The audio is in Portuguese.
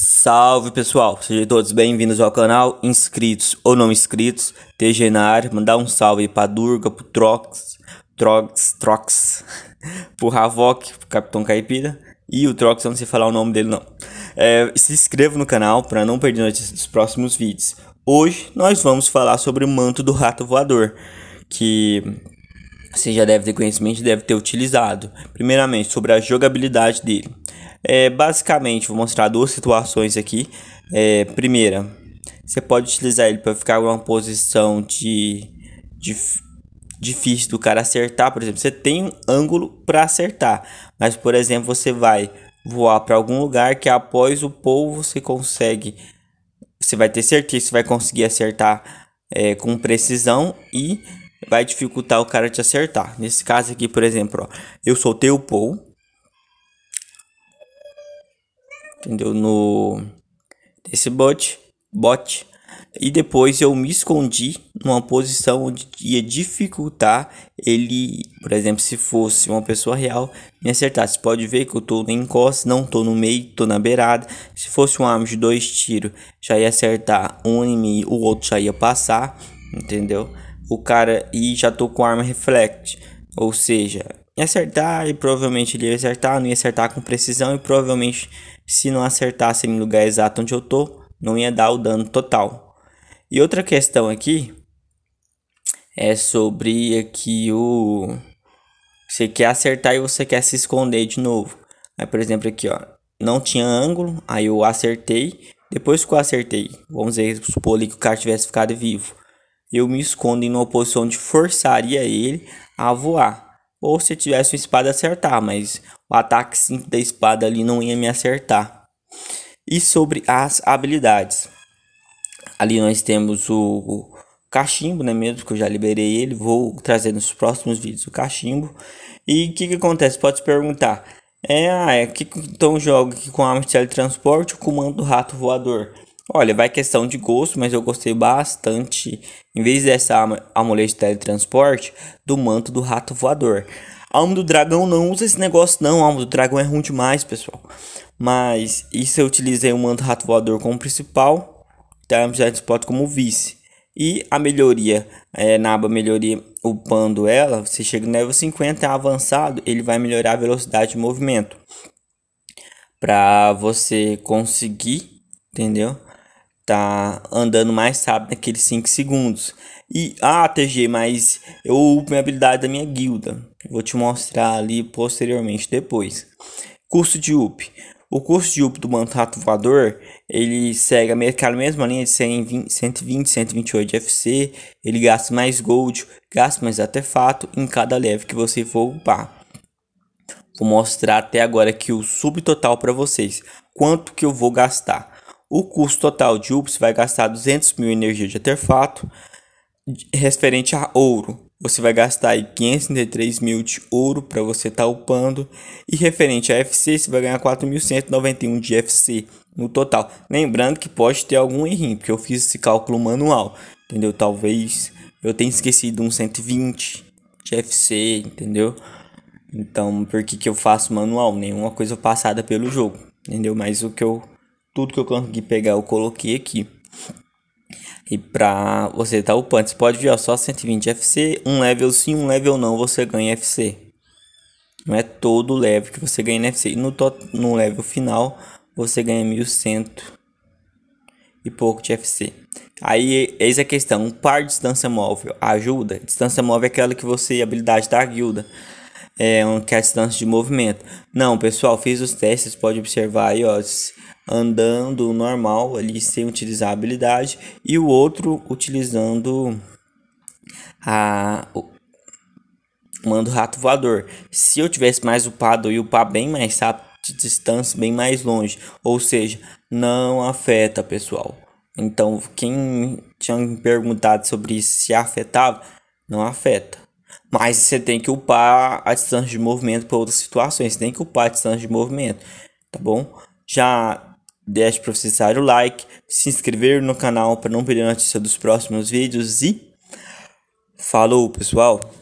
Salve pessoal, sejam todos bem-vindos ao canal, inscritos ou não inscritos, TGNAR, mandar um salve para Durga, pro Trox, Trox, Trox, pro Havok, pro Capitão Caipira e o Trox, eu não sei falar o nome dele não. É, se inscreva no canal para não perder notícias dos próximos vídeos. Hoje nós vamos falar sobre o manto do rato voador, que você já deve ter conhecimento e deve ter utilizado. Primeiramente, sobre a jogabilidade dele. É, basicamente, vou mostrar duas situações aqui. É, primeira, você pode utilizar ele para ficar numa posição de, de difícil do cara acertar, por exemplo, você tem um ângulo para acertar, mas por exemplo, você vai voar para algum lugar que após o pouso você consegue, você vai ter certeza você vai conseguir acertar é, com precisão e vai dificultar o cara te acertar. Nesse caso aqui, por exemplo, ó, eu soltei o pou, entendeu? No esse bot, bot. E depois eu me escondi numa posição onde ia dificultar ele, por exemplo, se fosse uma pessoa real, me acertar. Você pode ver que eu tô na encosta, não tô no meio, tô na beirada. Se fosse um arma de dois tiros, já ia acertar um inimigo, o outro já ia passar, entendeu? O cara e já tô com arma reflect, ou seja, ia acertar e provavelmente ele ia acertar, não ia acertar com precisão e provavelmente se não acertasse no lugar exato onde eu tô, não ia dar o dano total. E outra questão aqui é sobre aqui o você quer acertar e você quer se esconder de novo. Aí, por exemplo, aqui, ó, não tinha ângulo, aí eu acertei. Depois que eu acertei, vamos dizer, supor ali que o cara tivesse ficado vivo. Eu me escondo em uma posição onde forçaria ele a voar. Ou se tivesse uma espada acertar, mas o ataque simples da espada ali não ia me acertar. E sobre as habilidades. Ali nós temos o, cachimbo, né? Mesmo que eu já liberei ele, vou trazer nos próximos vídeos o cachimbo. E o que, que acontece? Pode se perguntar. É, ah, é que então jogo aqui com arma de teletransporte ou comando do rato voador? Olha, vai questão de gosto, mas eu gostei bastante, em vez dessa amuleta de teletransporte, do manto do rato voador alma do dragão não usa esse negócio, não. alma do dragão é ruim demais, pessoal. Mas isso eu utilizei o manto rato voador como principal, Time tá, Spot como vice. E a melhoria, é, na aba melhoria, upando ela, você chega no level 50 é avançado, ele vai melhorar a velocidade de movimento. Para você conseguir, entendeu? Tá andando mais rápido naqueles 5 segundos. E, ah, TG, mas eu upo minha habilidade da minha guilda. Vou te mostrar ali posteriormente depois. Curso de UP. O curso de UP do Mantato Voador, ele segue a mesma linha de 120, 120, 128 de FC, ele gasta mais gold, gasta mais artefato em cada leve que você for upar. Vou mostrar até agora aqui o subtotal para vocês, quanto que eu vou gastar. O custo total de UPS vai gastar 200 mil energia de artefato referente a ouro, você vai gastar aí 533 mil de ouro para você estar tá upando. E referente a FC, você vai ganhar 4.191 de FC no total. Lembrando que pode ter algum errinho, porque eu fiz esse cálculo manual. Entendeu? Talvez eu tenha esquecido um 120 de FC, entendeu? Então, por que, que eu faço manual? Nenhuma coisa passada pelo jogo, entendeu? Mas o que eu. Tudo que eu consegui pegar, eu coloquei aqui. E pra você tá upando, você pode virar só 120 FC, um level sim, um level não, você ganha FC. Não é todo level que você ganha FC. E no, no level final, você ganha 1100 e pouco de FC. Aí, eis a questão, um par de distância móvel ajuda? Distância móvel é aquela que você, habilidade da guilda, é, um, que é a distância de movimento. Não, pessoal, fiz os testes, pode observar aí, ó, andando normal ali sem utilizar a habilidade e o outro utilizando a mando rato voador. Se eu tivesse mais upado e upar bem mais rápido de distância, bem mais longe, ou seja, não afeta, pessoal. Então, quem tinha me perguntado sobre isso, se afetava, não afeta. Mas você tem que upar a distância de movimento para outras situações. Você tem que upar a distância de movimento, tá bom? Já Deixe para você o like, se inscrever no canal para não perder notícia dos próximos vídeos e falou pessoal!